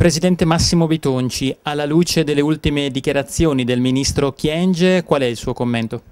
Presidente Massimo Bitonci, alla luce delle ultime dichiarazioni del ministro Chienge, qual è il suo commento?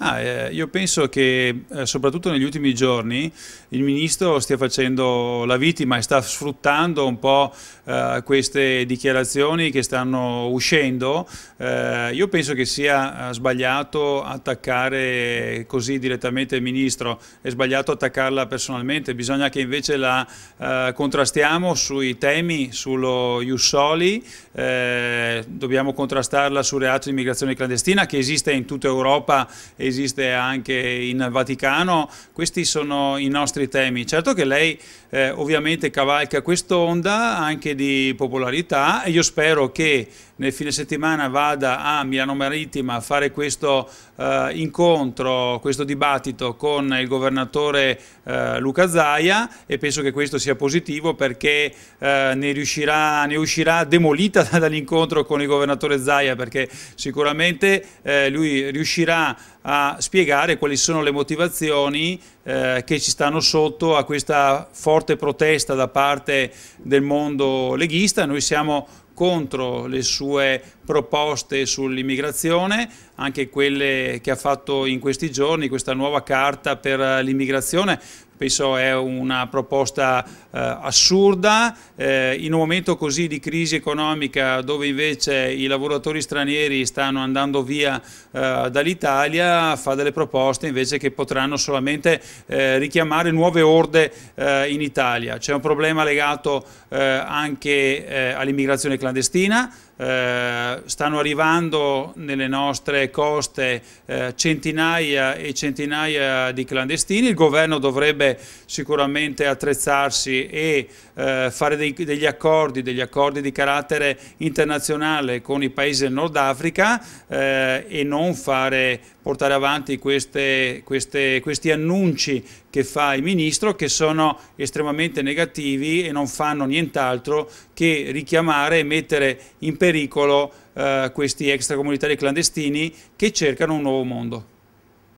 Ah, eh, io penso che eh, soprattutto negli ultimi giorni il ministro stia facendo la vittima e sta sfruttando un po' eh, queste dichiarazioni che stanno uscendo. Eh, io penso che sia eh, sbagliato attaccare così direttamente il ministro, è sbagliato attaccarla personalmente, bisogna che invece la eh, contrastiamo sui temi, sullo Jussoli, dobbiamo contrastarla sul reato di immigrazione clandestina che esiste in tutta Europa e esiste anche in Vaticano, questi sono i nostri temi. Certo che lei eh, ovviamente cavalca quest'onda anche di popolarità e io spero che nel fine settimana vada a Milano Marittima a fare questo eh, incontro, questo dibattito con il governatore eh, Luca Zaia e penso che questo sia positivo perché eh, ne, riuscirà, ne uscirà demolita dall'incontro con il governatore Zaia perché sicuramente eh, lui riuscirà a spiegare quali sono le motivazioni eh, che ci stanno sotto a questa forte protesta da parte del mondo leghista. Noi siamo contro le sue proposte sull'immigrazione, anche quelle che ha fatto in questi giorni, questa nuova carta per l'immigrazione, penso è una proposta eh, assurda, eh, in un momento così di crisi economica dove invece i lavoratori stranieri stanno andando via eh, dall'Italia, fa delle proposte invece che potranno solamente eh, richiamare nuove orde eh, in Italia. C'è un problema legato eh, anche all'immigrazione clandestina clandestina, eh, stanno arrivando nelle nostre coste eh, centinaia e centinaia di clandestini, il governo dovrebbe sicuramente attrezzarsi e eh, fare dei, degli accordi, degli accordi di carattere internazionale con i paesi del Nord Africa eh, e non fare portare avanti queste, queste, questi annunci che fa il Ministro che sono estremamente negativi e non fanno nient'altro che richiamare e mettere in pericolo eh, questi extracomunitari clandestini che cercano un nuovo mondo.